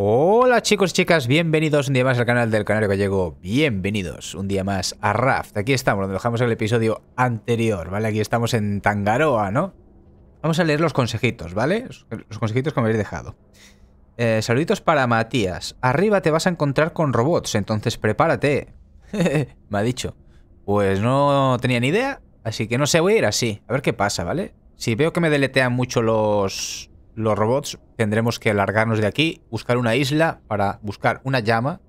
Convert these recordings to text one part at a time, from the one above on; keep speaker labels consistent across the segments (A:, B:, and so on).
A: Hola chicos y chicas, bienvenidos un día más al canal del Canario Gallego, bienvenidos un día más a Raft. Aquí estamos, donde dejamos el episodio anterior, ¿vale? Aquí estamos en Tangaroa, ¿no? Vamos a leer los consejitos, ¿vale? Los consejitos que me habéis dejado. Eh, saluditos para Matías. Arriba te vas a encontrar con robots, entonces prepárate. me ha dicho. Pues no tenía ni idea, así que no sé, voy a ir así. A ver qué pasa, ¿vale? Si veo que me deletean mucho los los robots tendremos que alargarnos de aquí, buscar una isla para buscar una llama,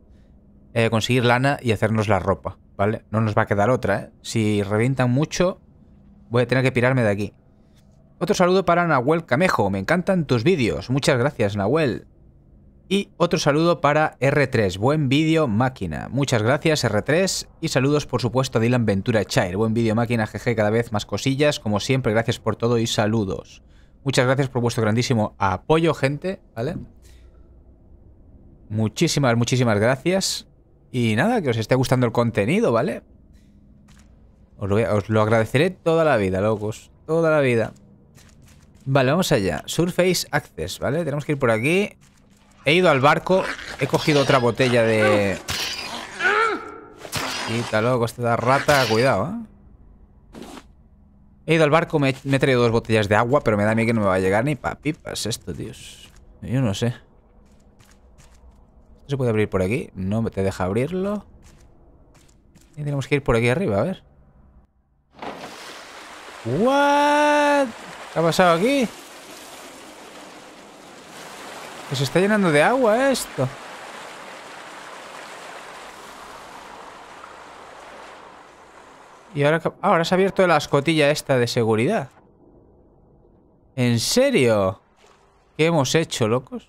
A: eh, conseguir lana y hacernos la ropa, ¿vale? No nos va a quedar otra, ¿eh? Si revientan mucho, voy a tener que pirarme de aquí. Otro saludo para Nahuel Camejo, me encantan tus vídeos, muchas gracias Nahuel. Y otro saludo para R3, buen vídeo máquina. Muchas gracias R3 y saludos por supuesto a Dylan Ventura Chair, buen vídeo máquina, GG, cada vez más cosillas, como siempre, gracias por todo y saludos. Muchas gracias por vuestro grandísimo apoyo, gente, ¿vale? Muchísimas, muchísimas gracias. Y nada, que os esté gustando el contenido, ¿vale? Os lo, agradeceré toda la vida, locos. Toda la vida. Vale, vamos allá. Surface Access, ¿vale? Tenemos que ir por aquí. He ido al barco. He cogido otra botella de... Quita, loco, esta rata. Cuidado, ¿eh? He ido al barco, me, he traído dos botellas de agua, pero me da miedo que no me va a llegar ni pa' pipas esto, Dios. Yo no sé. ¿Se puede abrir por aquí? No me te deja abrirlo. Y tenemos que ir por aquí arriba, a ver. ¿Qué ha pasado aquí? Que se está llenando de agua esto. Y ahora, ah, ahora se ha abierto la escotilla esta de seguridad. ¿En serio? ¿Qué hemos hecho, locos?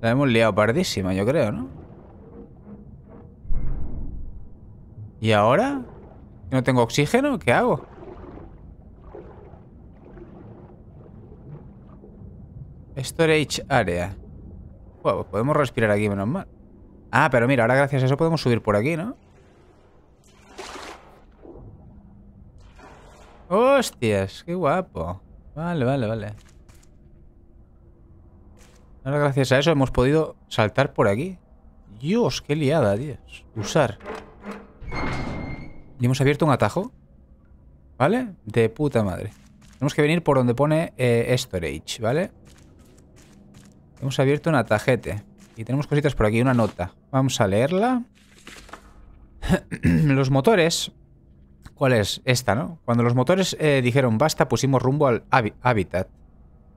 A: La hemos liado pardísima, yo creo, ¿no? ¿Y ahora? ¿No tengo oxígeno? ¿Qué hago? Storage area. Pues podemos respirar aquí, menos mal. Ah, pero mira, ahora gracias a eso podemos subir por aquí, ¿no? ¡Hostias! ¡Qué guapo! Vale, vale, vale. Ahora gracias a eso hemos podido saltar por aquí. Dios, qué liada, Dios. Usar. Y hemos abierto un atajo. ¿Vale? De puta madre. Tenemos que venir por donde pone eh, storage, ¿vale? Hemos abierto una tajete. Y tenemos cositas por aquí, una nota. Vamos a leerla. los motores... ¿Cuál es? Esta, ¿no? Cuando los motores eh, dijeron basta, pusimos rumbo al hábitat.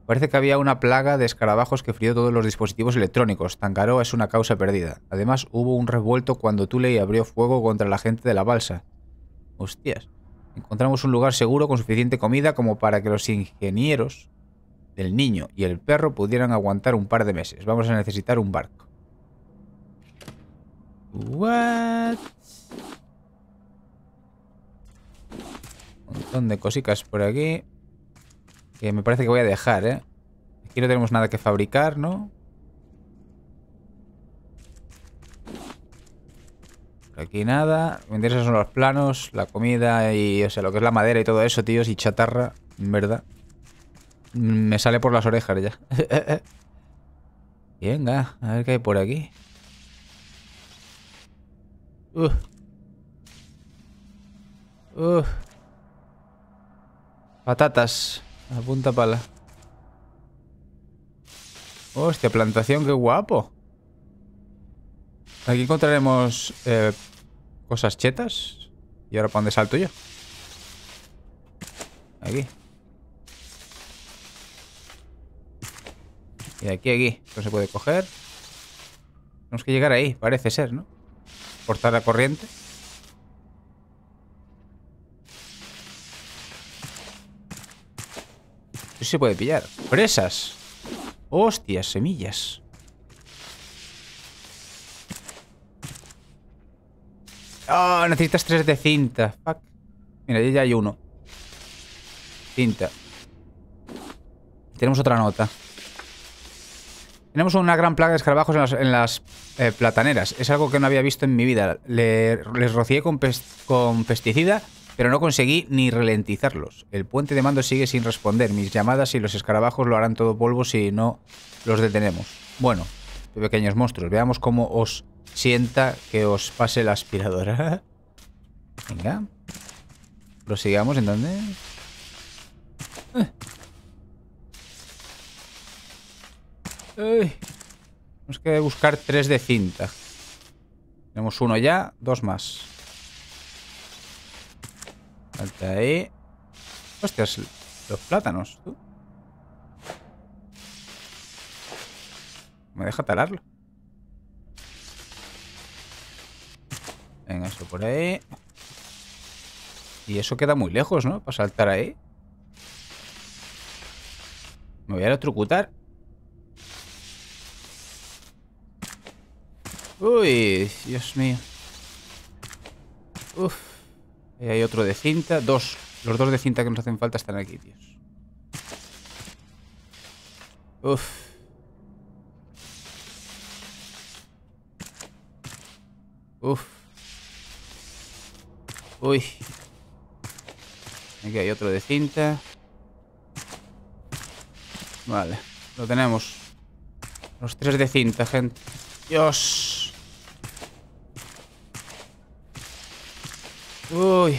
A: Parece que había una plaga de escarabajos que frió todos los dispositivos electrónicos. Tangaro es una causa perdida. Además, hubo un revuelto cuando Tuley abrió fuego contra la gente de la balsa. Hostias. Encontramos un lugar seguro con suficiente comida como para que los ingenieros del niño y el perro pudieran aguantar un par de meses. Vamos a necesitar un barco. What? Un montón de cositas por aquí. Que me parece que voy a dejar, ¿eh? Aquí no tenemos nada que fabricar, ¿no? aquí nada. Me interesan son los planos, la comida y, o sea, lo que es la madera y todo eso, tíos, y chatarra, en verdad. Me sale por las orejas ya. Venga, a ver qué hay por aquí. Patatas. A punta pala. Hostia, plantación, qué guapo. Aquí encontraremos eh, cosas chetas. ¿Y ahora para dónde salto yo? Aquí. Y aquí aquí. No se puede coger. Tenemos que llegar ahí, parece ser, ¿no? Cortar la corriente. Sí se puede pillar. ¡Presas! ¡Hostias, semillas! Oh, necesitas tres de cinta. Fuck. Mira, ya hay uno. Cinta. Tenemos otra nota. Tenemos una gran plaga de escarabajos en las, eh, plataneras. Es algo que no había visto en mi vida. les rocié con, pesticida, pero no conseguí ni ralentizarlos. El puente de mando sigue sin responder. Mis llamadas y los escarabajos lo harán todo polvo si no los detenemos. Bueno, pequeños monstruos, veamos cómo os sienta que os pase la aspiradora. Venga. Prosigamos, ¿en dónde? Eh. Tenemos que buscar tres de cinta. Tenemos uno ya, dos más. Falta ahí. Hostias, los plátanos, tú. Me deja talarlo. Venga, eso por ahí. Y eso queda muy lejos, ¿no? Para saltar ahí. Me voy a electrocutar. Uy, Dios mío. Uf. Ahí hay otro de cinta. Dos. Los dos de cinta que nos hacen falta están aquí, tíos. Uf. Uf. Uy. Aquí hay otro de cinta. Vale. Lo tenemos. Los tres de cinta, gente. Dios. Uy.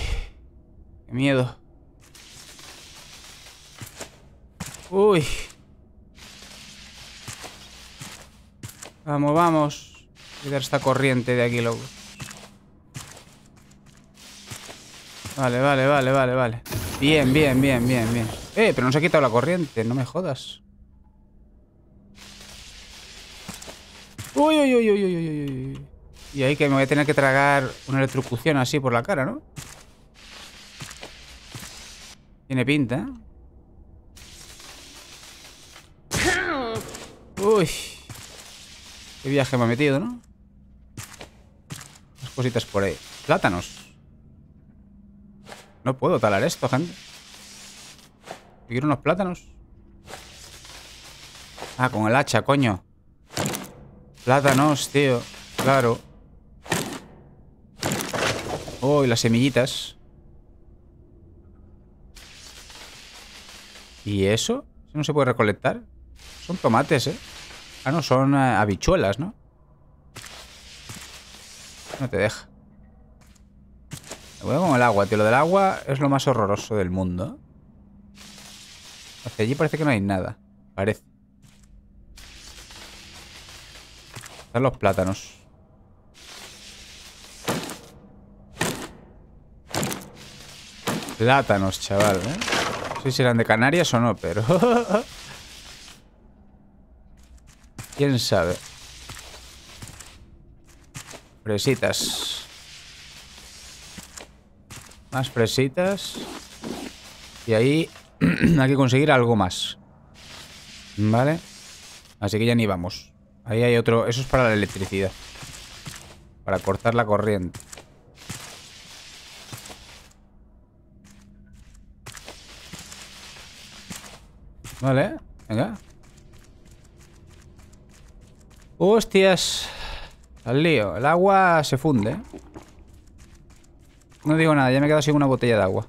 A: Qué miedo. Uy. Vamos, vamos. Quitar esta corriente de aquí, loco. Vale, vale, vale, vale, vale. Bien, bien, bien, bien, bien. Eh, pero se ha quitado la corriente, no me jodas. Uy, uy, uy, uy, uy, uy, uy. Y ahí que me voy a tener que tragar una electrocución así por la cara, ¿no? Tiene pinta. ¿eh? Uy. Qué viaje me ha metido, ¿no? Las cositas por ahí. Plátanos. No puedo talar esto, gente. quiero unos plátanos. Ah, con el hacha, coño. Plátanos, tío. Claro. Oh, y las semillitas. ¿Y eso? ¿Eso no se puede recolectar? Son tomates, ¿eh? Ah, no, son eh, habichuelas, ¿no? No te deja. Me voy con el agua, tío. Lo del agua es lo más horroroso del mundo. Hacia allí parece que no hay nada. Parece. Están los plátanos. Plátanos, chaval, ¿eh? No sé si eran de Canarias o no, pero... ¿Quién sabe? Presitas. Más presitas. Y ahí hay que conseguir algo más. ¿Vale? Así que ya ni vamos. Ahí hay otro... Eso es para la electricidad. Para cortar la corriente. Vale, venga. Hostias. Al lío. El agua se funde. No digo nada, ya me he quedado sin una botella de agua.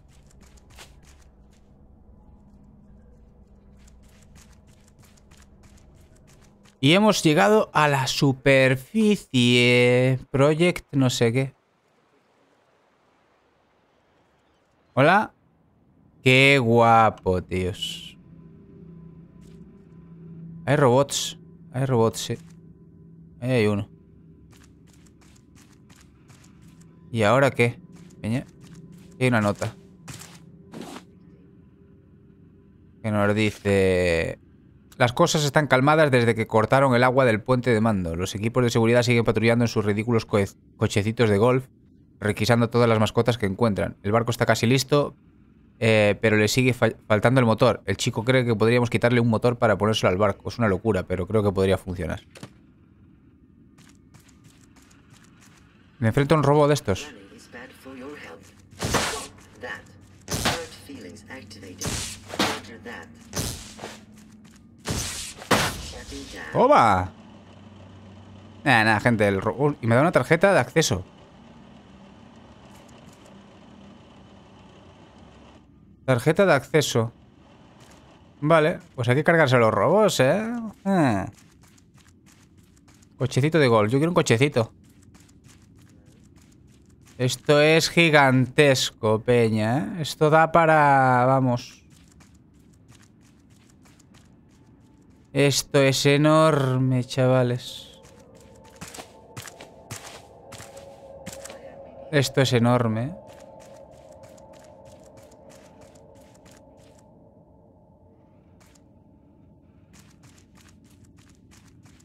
A: Y hemos llegado a la superficie. Project no sé qué. Hola. Qué guapo, tíos. Hay robots. Hay robots, sí. Ahí hay uno. ¿Y ahora qué? Peña. Hay una nota. Que nos dice... Las cosas están calmadas desde que cortaron el agua del puente de mando. Los equipos de seguridad siguen patrullando en sus ridículos cochecitos de golf, requisando todas las mascotas que encuentran. El barco está casi listo, eh, pero le sigue faltando el motor. El chico cree que podríamos quitarle un motor para ponérselo al barco. Es una locura, pero creo que podría funcionar. Me enfrento a un robo de estos. ¡Oba! Nada, ah, nada, gente. Y me da una tarjeta de acceso. Tarjeta de acceso. Vale, pues hay que cargarse los robos, ¿eh? ¿eh? Cochecito de gol. Yo quiero un cochecito. Esto es gigantesco, peña. ¿eh? Esto da para... Vamos. Esto es enorme, chavales. Esto es enorme. ¿eh?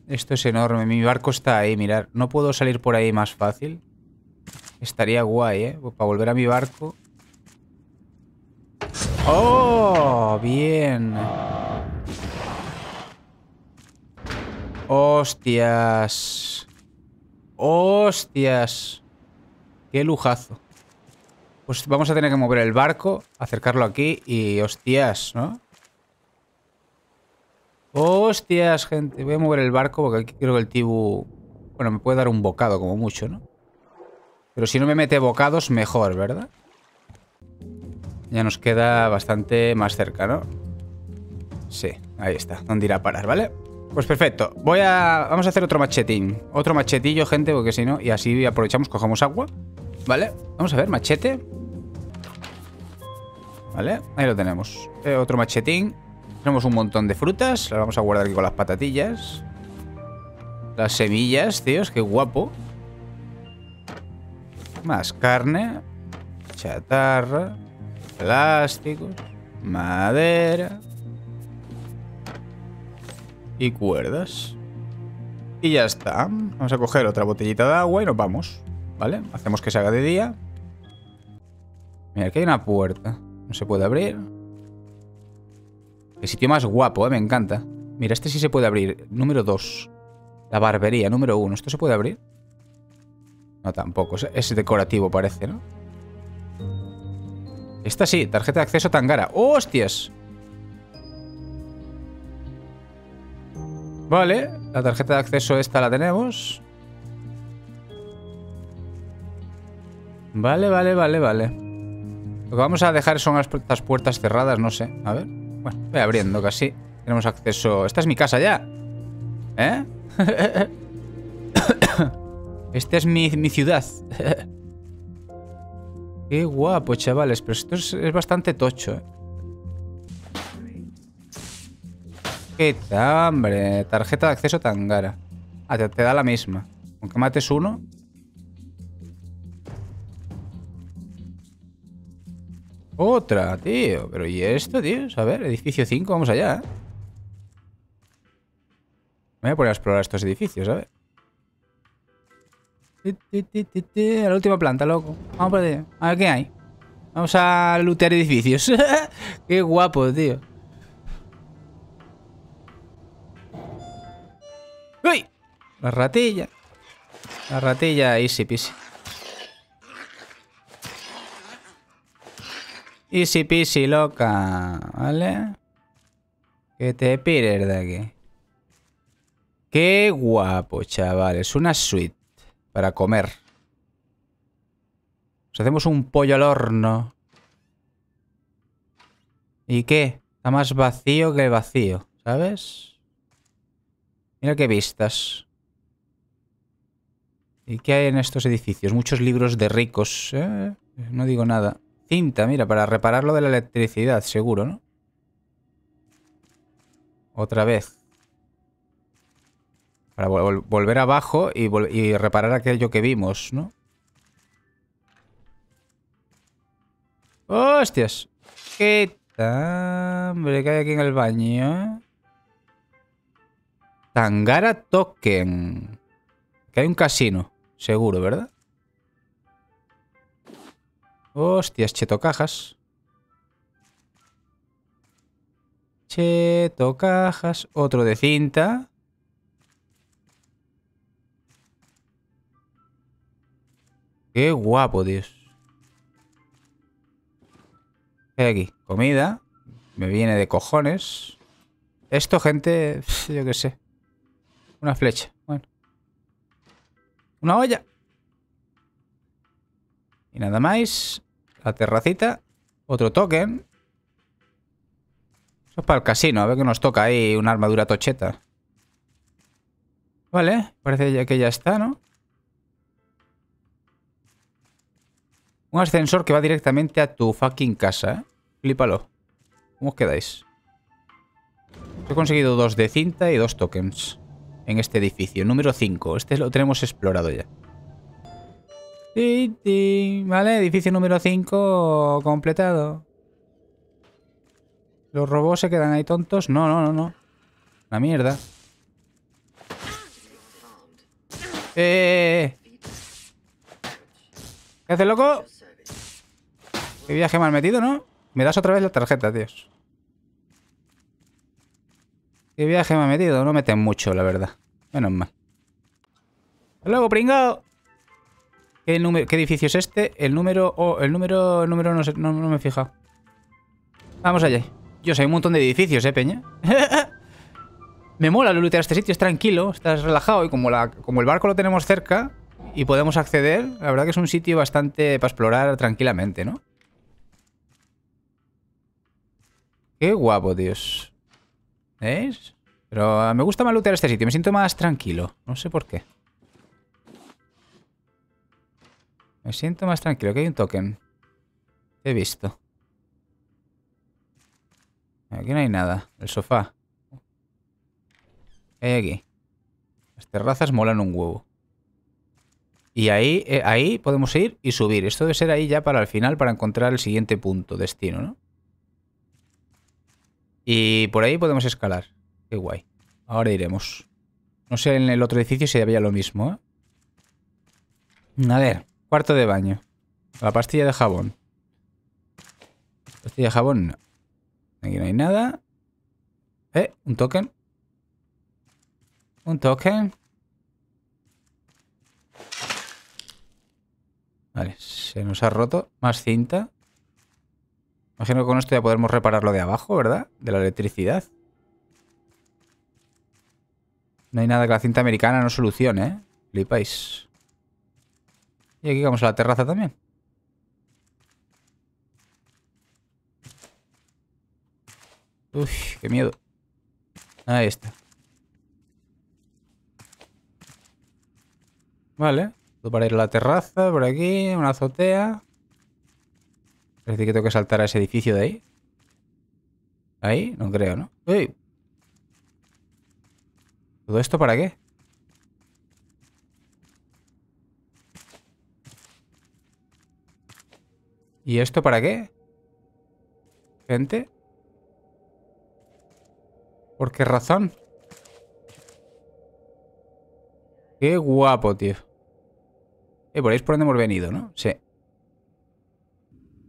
A: Esto es enorme. Mi barco está ahí, mirar. ¿No puedo salir por ahí más fácil? Estaría guay, ¿eh? Pues para volver a mi barco. ¡Oh! Bien. ¡Hostias! ¡Hostias! ¡Qué lujazo! Pues vamos a tener que mover el barco, acercarlo aquí y... ¡Hostias! ¿No? Hostias, gente. Voy a mover el barco porque aquí creo que el tibu... Bueno, me puede dar un bocado como mucho, ¿no? Pero si no me mete bocados, mejor, ¿verdad? Ya nos queda bastante más cerca, ¿no? Sí, ahí está. ¿Dónde irá a parar, vale? Pues perfecto. Voy a... Vamos a hacer otro machetín. Otro machetillo, gente, porque si no... Y así aprovechamos, cogemos agua. ¿Vale? Vamos a ver, machete. ¿Vale? Ahí lo tenemos. Eh, otro machetín. Tenemos un montón de frutas. Las vamos a guardar aquí con las patatillas. Las semillas, tíos, qué guapo. Más carne. Chatarra. Plásticos. Madera. Y cuerdas. Y ya está. Vamos a coger otra botellita de agua y nos vamos. ¿Vale? Hacemos que se haga de día. Mira, aquí hay una puerta. No se puede abrir. El sitio más guapo, ¿eh? Me encanta. Mira, este sí se puede abrir. Número 2. La barbería, número 1. ¿Esto se puede abrir? No, tampoco. Es decorativo, parece, ¿no? Esta sí, tarjeta de acceso Tangara. ¡Oh, ¡Hostias! Vale, la tarjeta de acceso esta la tenemos. Vale, vale, vale, vale. Lo que vamos a dejar son estas las puertas cerradas, no sé. A ver. Bueno, voy abriendo casi. Tenemos acceso... Esta es mi casa ya. ¿Eh? Esta es mi, ciudad. Qué guapo, chavales. Pero esto es, bastante tocho, ¿eh? Qué hambre. Tarjeta de acceso tan cara. Ah, te, te da la misma. Aunque mates uno, Otra, tío. Pero ¿y esto, tío? A ver, edificio 5, vamos allá. ¿eh? Me voy a poner explorar estos edificios, a ver. A la última planta, loco. Vamos por allá. A ver qué hay. Vamos a lootear edificios. qué guapo, tío. ¡Uy! La ratilla. La ratilla easy peasy. Easy peasy, loca. ¿Vale? Que te pires de aquí. Qué guapo, Es Una suite para comer. Nos hacemos un pollo al horno. ¿Y qué? Está más vacío que vacío, ¿sabes? Mira qué vistas. ¿Y qué hay en estos edificios? Muchos libros de ricos. ¿eh? No digo nada. Cinta, mira, para reparar lo de la electricidad, seguro, ¿no? Otra vez. Para volver abajo y, reparar aquello que vimos, ¿no? ¡Hostias! ¡Qué hambre que hay aquí en el baño! Tangara Token. Que hay un casino, seguro, ¿verdad? Hostias, cheto cajas. Cheto cajas. Otro de cinta. Qué guapo, Dios. aquí? Comida. Me viene de cojones. Esto, gente, yo qué sé. Una flecha. Bueno. Una olla. Y nada más. La terracita. Otro token. Eso es para el casino. A ver que nos toca ahí una armadura tocheta. Vale. Parece ya que ya está, ¿no? Un ascensor que va directamente a tu fucking casa, ¿eh? ¿Cómo os quedáis? He conseguido dos de cinta y dos tokens en este edificio. Número 5. Este lo tenemos explorado ya. Vale, edificio número 5 completado. ¿Los robots se quedan ahí tontos? No, no, no, no. La mierda. ¡Eh! ¿Qué haces, loco? Qué viaje mal metido, ¿no? Me das otra vez la tarjeta, dios. Qué viaje me ha metido. No meten mucho, la verdad. Menos mal. ¡Hasta luego, pringao! ¿Qué, edificio es este? El número... Oh, el número... número no, sé, me he fijado. Vamos allá. Yo sé, hay un montón de edificios, ¿eh, peña? me mola lo lootear este sitio. Es tranquilo, estás relajado. Y como, la, como el barco lo tenemos cerca y podemos acceder, la verdad que es un sitio bastante para explorar tranquilamente, ¿no? Qué guapo, Dios. ¿Veis? Pero me gusta más lootear este sitio. Me siento más tranquilo. No sé por qué. Me siento más tranquilo, que hay un token. he visto. Aquí no hay nada. El sofá. aquí? Las terrazas molan un huevo. Y ahí, eh, ahí podemos ir y subir. Esto debe ser ahí ya para el final, para encontrar el siguiente punto, destino, ¿no? Y por ahí podemos escalar. Qué guay. Ahora iremos. No sé en el otro edificio si había lo mismo, ¿eh? A ver. Cuarto de baño. La pastilla de jabón. Pastilla de jabón, no. Aquí no hay nada. Eh, un token. Un token. Vale, se nos ha roto. Más cinta. Imagino que con esto ya podemos reparar lo de abajo, ¿verdad? De la electricidad. No hay nada que la cinta americana no solucione, ¿eh? Flipáis. Y aquí vamos a la terraza también. Uy, qué miedo. Ahí está. Vale. Todo para ir a la terraza, por aquí, una azotea. Parece que tengo que saltar a ese edificio de ahí. Ahí, no creo, ¿no? ¡Uy! ¿Todo esto para qué? ¿Y esto para qué? ¿Gente? ¿Por qué razón? Qué guapo, tío. Eh, por ahí es por donde hemos venido, ¿no? Sí.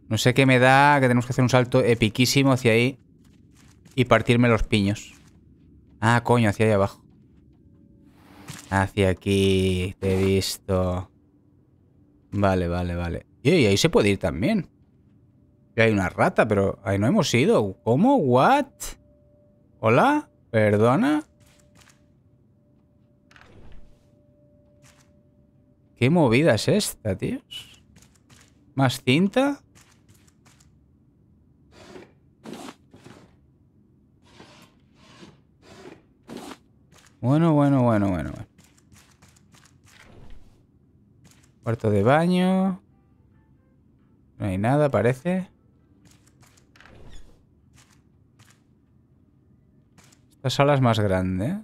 A: No sé qué me da que tenemos que hacer un salto epiquísimo hacia ahí y partirme los piños. Ah, coño, hacia ahí abajo. Hacia aquí, te he visto. Vale, vale, vale y ahí se puede ir también. Y hay una rata, pero ahí no hemos ido. ¿Cómo? ¿What? ¿Hola? ¿Perdona? ¿Qué movida es esta, tíos? ¿Más cinta? Bueno, bueno, bueno, bueno, bueno. Cuarto de baño. No hay nada, parece. Esta sala es más grande.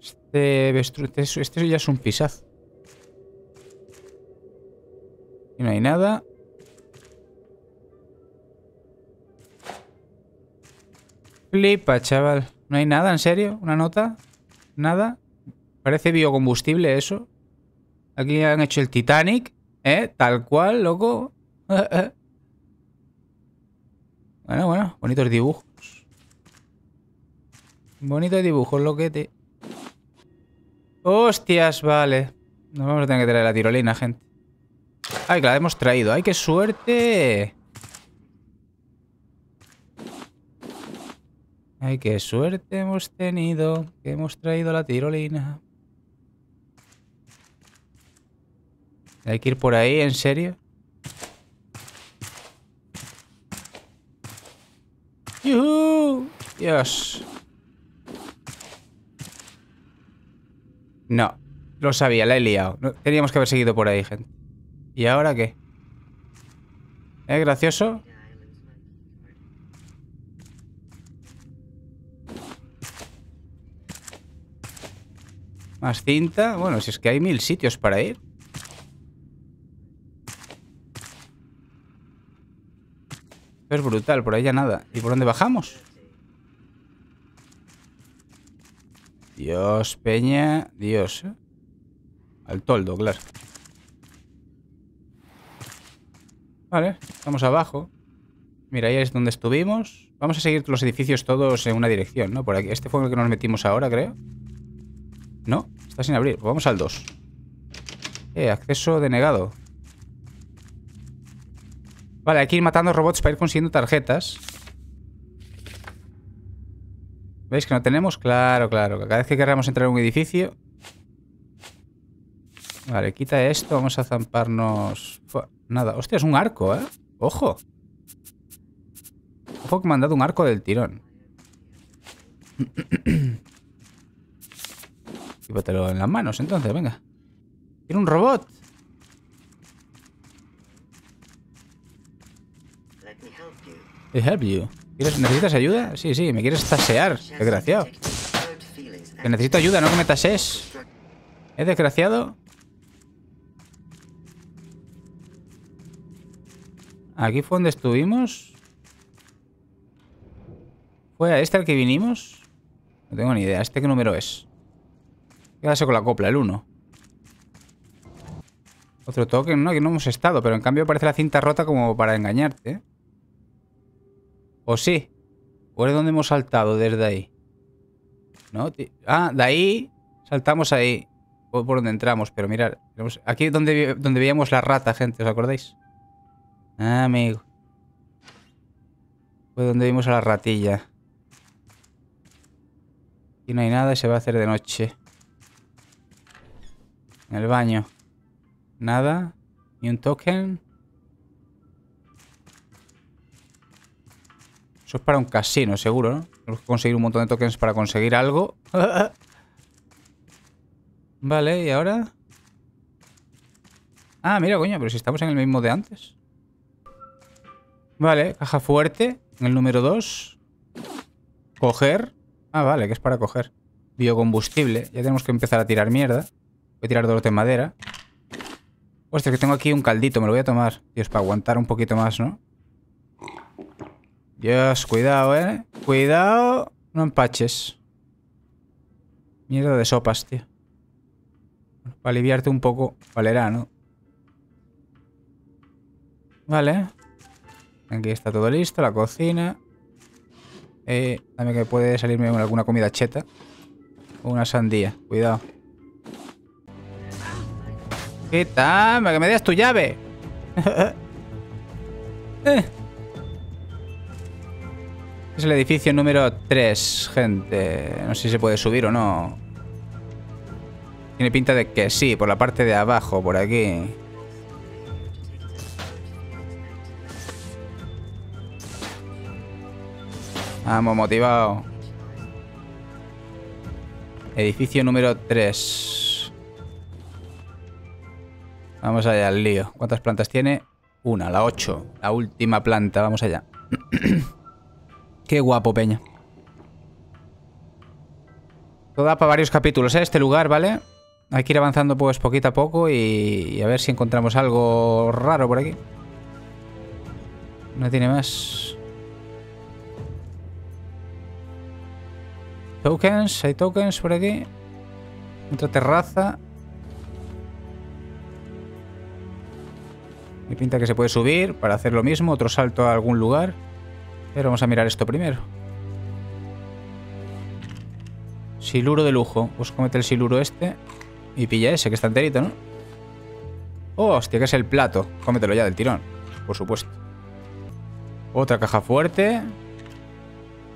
A: Este, este, este ya es un pisazo. y no hay nada. Flipa, ah, chaval. ¿No hay nada, en serio? ¿Una nota? ¿Nada? Parece biocombustible eso. Aquí han hecho el Titanic, ¿eh? Tal cual, loco. bueno, bueno, bonitos dibujos. Bonitos dibujos, loquete. Hostias, vale. Nos vamos a tener que traer la tirolina, gente. Ay, que la hemos traído. ¡Ay, qué suerte! Ay, qué suerte hemos tenido que hemos traído la tirolina. Hay que ir por ahí, ¿en serio? Dios. No, lo sabía, la he liado. teníamos que haber seguido por ahí, gente. ¿Y ahora qué? ¿Eh, gracioso? Más cinta. Bueno, si es que hay mil sitios para ir. es brutal, por ahí ya nada. ¿Y por dónde bajamos? Dios, peña, Dios. ¿eh? Al toldo, claro. Vale, estamos abajo. Mira, ahí es donde estuvimos. Vamos a seguir los edificios todos en una dirección, ¿no? Por aquí. Este fue el que nos metimos ahora, creo. No, está sin abrir. Vamos al 2. Eh, acceso denegado. Vale, hay que ir matando robots para ir consiguiendo tarjetas. ¿Veis que no tenemos? Claro, claro. Cada vez que queramos entrar en un edificio... Vale, quita esto. Vamos a zamparnos... Nada. Hostia, es un arco, ¿eh? ¡Ojo! Ojo que me han dado un arco del tirón. Quítatelo en las manos, entonces. Venga. Tiene un robot. ¿Necesitas ayuda? Sí, sí, me quieres tasear, desgraciado. Te necesito ayuda, no que me tasees. ¿Es desgraciado? ¿Aquí fue donde estuvimos? ¿Fue a este al que vinimos? No tengo ni idea. ¿Este qué número es? Quédase con la copla, el 1. Otro token, ¿no? Aquí no hemos estado, pero en cambio parece la cinta rota como para engañarte, ¿eh? ¿O sí? ¿O es donde hemos saltado desde ahí? ¿No? Ah, de ahí saltamos ahí. por donde entramos, pero mirad. Aquí donde, donde veíamos la rata, gente, ¿os acordáis? Ah, amigo. Fue donde vimos a la ratilla. Aquí no hay nada y se va a hacer de noche. En el baño. Nada. Ni un token. Eso es para un casino, seguro, ¿no? Tenemos que conseguir un montón de tokens para conseguir algo. vale, ¿y ahora? Ah, mira, coño, pero si estamos en el mismo de antes. Vale, caja fuerte. En el número 2. Coger. Ah, vale, que es para coger. Biocombustible. Ya tenemos que empezar a tirar mierda. Voy a tirar dos de madera. Hostia, que tengo aquí un caldito. Me lo voy a tomar. Dios, para aguantar un poquito más, ¿no? Dios, cuidado, ¿eh? Cuidado, no empaches. Mierda de sopas, tío. Para aliviarte un poco, valerá, ¿no? Vale. Aquí está todo listo, la cocina. Eh, dame que puede salirme alguna comida cheta. O una sandía, cuidado. ¿Qué tal? ¿Que me des tu llave? eh el edificio número 3, gente. No sé si se puede subir o no. Tiene pinta de que sí, por la parte de abajo, por aquí. Vamos, motivado. Edificio número 3. Vamos allá al lío. ¿Cuántas plantas tiene? Una, la 8. La última planta, vamos allá. Qué guapo, Peña. Toda da para varios capítulos, ¿eh? Este lugar, ¿vale? Hay que ir avanzando pues poquito a poco y, y a ver si encontramos algo raro por aquí. No tiene más. Tokens, hay tokens por aquí. Otra terraza. Me pinta que se puede subir para hacer lo mismo, otro salto a algún lugar. Pero vamos a mirar esto primero. Siluro de lujo. Pues comete el siluro este. Y pilla ese, que está enterito, ¿no? Oh, hostia, que es el plato. Cómetelo ya del tirón. Por supuesto. Otra caja fuerte.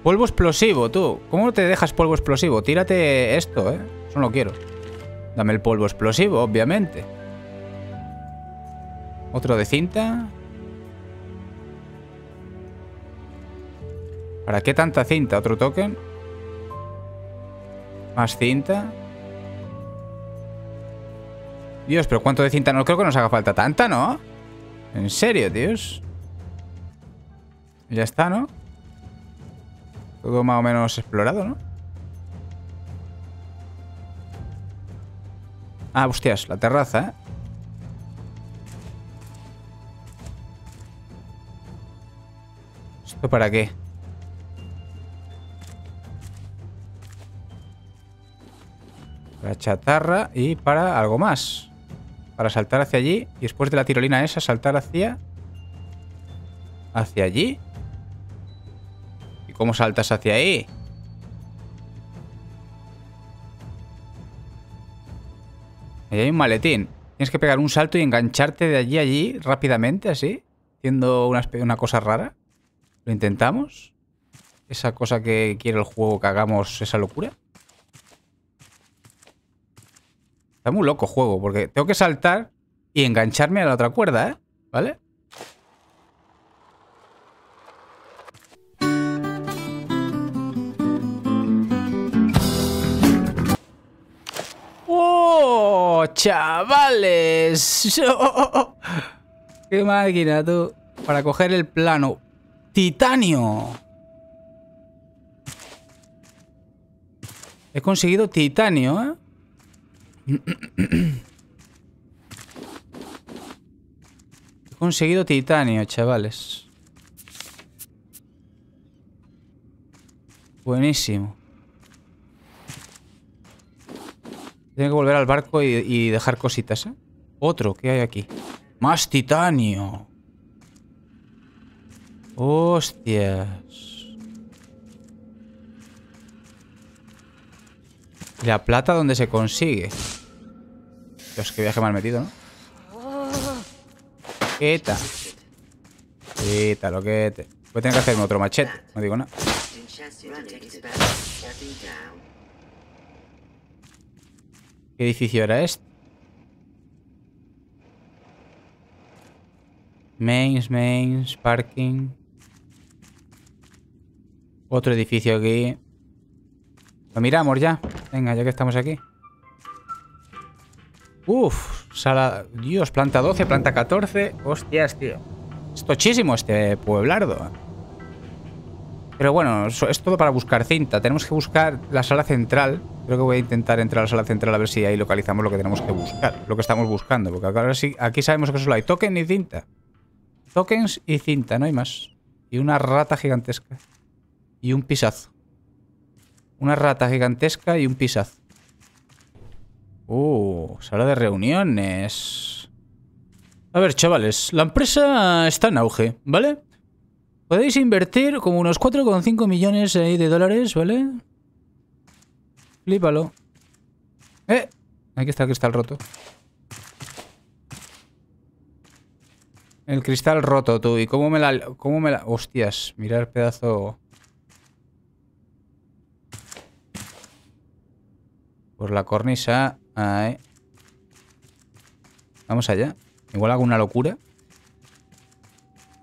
A: Polvo explosivo, tú. ¿Cómo te dejas polvo explosivo? Tírate esto, ¿eh? Eso no lo quiero. Dame el polvo explosivo, obviamente. Otro de cinta. ¿Para qué tanta cinta? ¿Otro token? ¿Más cinta? Dios, pero ¿cuánto de cinta? No creo que nos haga falta tanta, ¿no? ¿En serio, Dios? Ya está, ¿no? Todo más o menos explorado, ¿no? Ah, hostias, la terraza, ¿eh? ¿Esto para qué? Para chatarra y para algo más. Para saltar hacia allí. Y después de la tirolina esa, saltar hacia... Hacia allí. ¿Y cómo saltas hacia ahí? Ahí hay un maletín. Tienes que pegar un salto y engancharte de allí a allí rápidamente, así. Haciendo una, una cosa rara. ¿Lo intentamos? ¿Esa cosa que quiere el juego que hagamos esa locura? Está muy loco el juego, porque tengo que saltar y engancharme a la otra cuerda, ¿eh? ¿Vale? ¡Oh, chavales! ¡Qué máquina, tú! Para coger el plano. ¡Titanio! He conseguido titanio, ¿eh? He conseguido titanio, chavales. Buenísimo. Tengo que volver al barco y, dejar cositas, ¿eh? Otro, ¿qué hay aquí? ¡Más titanio! ¡Hostias! la plata dónde se consigue? Dios, que viaje mal metido, ¿no? Queta, queta, lo que te... Voy a tener que hacerme otro machete. No digo nada. ¿Qué edificio era este? Mains, mains, parking. Otro edificio aquí. Lo miramos ya. Venga, ya que estamos aquí. Uf, sala... Dios, planta 12, planta 14. Hostias, tío. Es tochísimo este pueblardo. Pero bueno, es todo para buscar cinta. Tenemos que buscar la sala central. Creo que voy a intentar entrar a la sala central a ver si ahí localizamos lo que tenemos que buscar. Lo que estamos buscando. Porque ahora sí, aquí sabemos que solo hay token y cinta. Tokens y cinta, no hay más. Y una rata gigantesca. Y un pisazo. Una rata gigantesca y un pisazo. Uh, sala de reuniones. A ver, chavales, la empresa está en auge, ¿vale? Podéis invertir como unos 4,5 millones de dólares, ¿vale? Flípalo. ¡Eh! Aquí está el cristal roto. El cristal roto, tú. ¿Y cómo me la...? Cómo me la hostias, mirar pedazo... Por la cornisa... Ahí. Vamos allá. Igual hago una locura.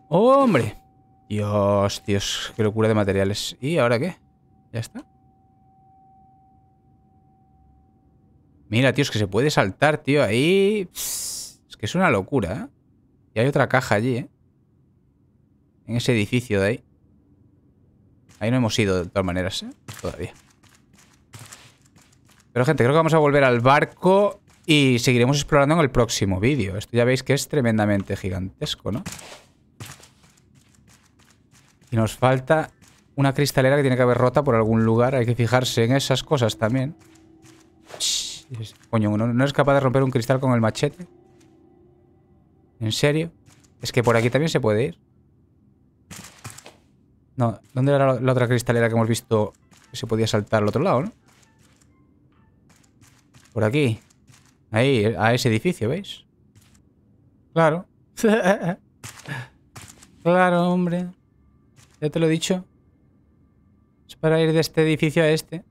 A: ¡Hombre! Dios, Dios, qué locura de materiales. ¿Y ahora qué? ¿Ya está? Mira, tío, es que se puede saltar, tío. Ahí... Es que es una locura, ¿eh? Y hay otra caja allí, ¿eh? En ese edificio de ahí. Ahí no hemos ido de todas maneras, ¿eh? Todavía. Pero gente, creo que vamos a volver al barco y seguiremos explorando en el próximo vídeo. Esto ya veis que es tremendamente gigantesco, ¿no? Y nos falta una cristalera que tiene que haber rota por algún lugar. Hay que fijarse en esas cosas también. Coño, ¿no, no es capaz de romper un cristal con el machete? ¿En serio? Es que por aquí también se puede ir. No, ¿dónde era la, la otra cristalera que hemos visto que se podía saltar al otro lado, no? Por aquí. Ahí, a ese edificio, ¿veis? Claro. claro, hombre. Ya te lo he dicho. Es para ir de este edificio a este.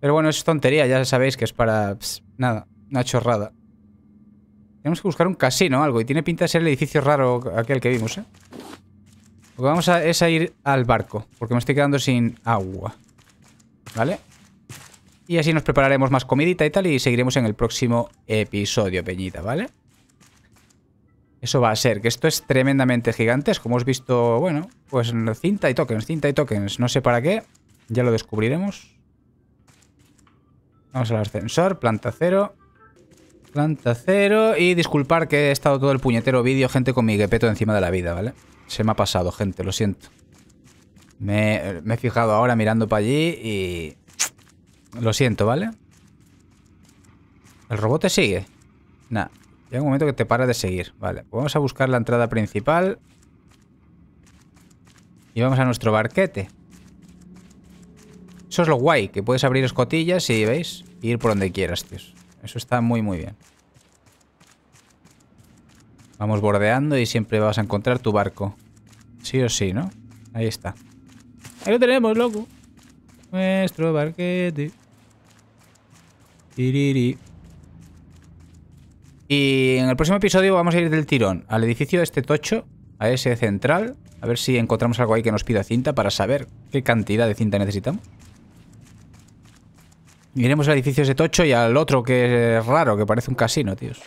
A: Pero bueno, es tontería, ya sabéis que es para... nada, una chorrada. Tenemos que buscar un casino o algo. Y tiene pinta de ser el edificio raro aquel que vimos, ¿eh? Lo que vamos a, es a ir al barco. Porque me estoy quedando sin agua. ¿Vale? Y así nos prepararemos más comidita y tal y seguiremos en el próximo episodio, Peñita, ¿vale? Eso va a ser, que esto es tremendamente gigantes como hemos visto, bueno, pues cinta y tokens, cinta y tokens, no sé para qué, ya lo descubriremos. Vamos al ascensor, planta cero, planta cero y disculpar que he estado todo el puñetero vídeo, gente, con mi guepeto encima de la vida, ¿vale? Se me ha pasado, gente, lo siento. me he fijado ahora mirando para allí y lo siento, ¿vale? ¿El robot te sigue? Nah. Llega un momento que te para de seguir. Vale. Vamos a buscar la entrada principal. Y vamos a nuestro barquete. Eso es lo guay, que puedes abrir escotillas y, ¿veis? ir por donde quieras, tíos. Eso está muy, muy bien. Vamos bordeando y siempre vas a encontrar tu barco. Sí o sí, ¿no? Ahí está. Ahí lo tenemos, loco. Nuestro barquete. Y en el próximo episodio vamos a ir del tirón al edificio de este tocho, a ese central, a ver si encontramos algo ahí que nos pida cinta para saber qué cantidad de cinta necesitamos. Miremos al edificio de tocho y al otro que es raro, que parece un casino, tíos.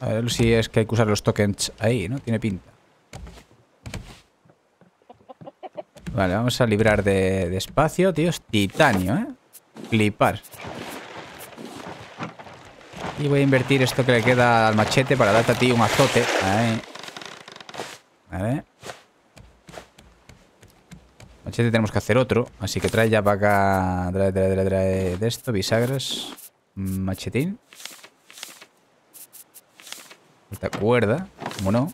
A: A ver si es que hay que usar los tokens ahí, ¿no? Tiene pinta. Vale, vamos a librar de, de espacio, tíos. Titanio, ¿eh? Flipar. Y voy a invertir esto que le queda al machete para darte a ti un azote. Machete tenemos que hacer otro. Así que trae ya para acá. Trae, trae, trae, trae de esto. Bisagras. Machetín. Esta cuerda. Como no.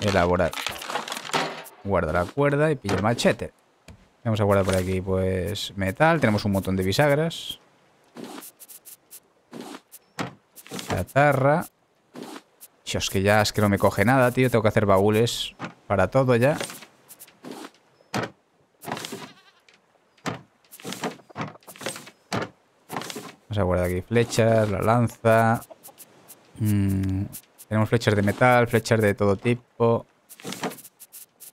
A: Elaborar. Guarda la cuerda y pilla el machete. Vamos a guardar por aquí, pues, metal. Tenemos un montón de bisagras. chatarra. es que ya es que no me coge nada, tío. Tengo que hacer baúles para todo ya. Vamos a guardar aquí flechas, la lanza. Mm, tenemos flechas de metal, flechas de todo tipo.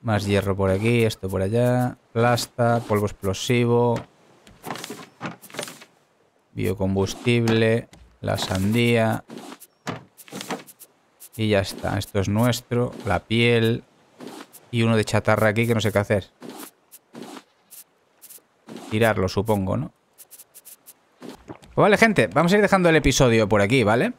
A: Más hierro por aquí, esto por allá. Plasta, polvo explosivo. Biocombustible, la sandía. Y ya está. Esto es nuestro. La piel. Y uno de chatarra aquí que no sé qué hacer. Tirarlo, supongo, ¿no? vale, gente. Vamos a ir dejando el episodio por aquí, ¿vale?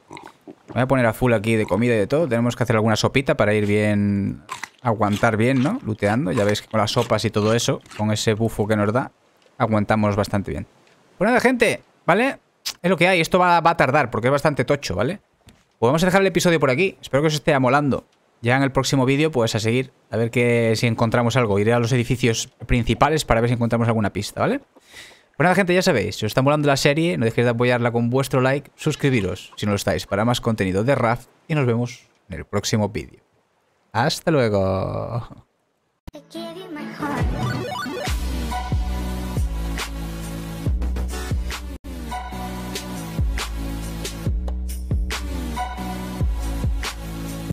A: Voy a poner a full aquí de comida y de todo. Tenemos que hacer alguna sopita para ir bien... Aguantar bien, ¿no? Luteando. Ya veis que con las sopas y todo eso, con ese bufo que nos da, aguantamos bastante bien. bueno pues gente, ¿vale? Es lo que hay. Esto va, va a tardar porque es bastante tocho, ¿vale? Podemos a dejar el episodio por aquí. Espero que os esté amolando. Ya en el próximo vídeo, pues a seguir, a ver que, si encontramos algo. Iré a los edificios principales para ver si encontramos alguna pista, ¿vale? Pues gente, ya sabéis, si os está molando la serie, no dejéis de apoyarla con vuestro like, suscribiros si no lo estáis para más contenido de RAF y nos vemos en el próximo vídeo. ¡Hasta luego!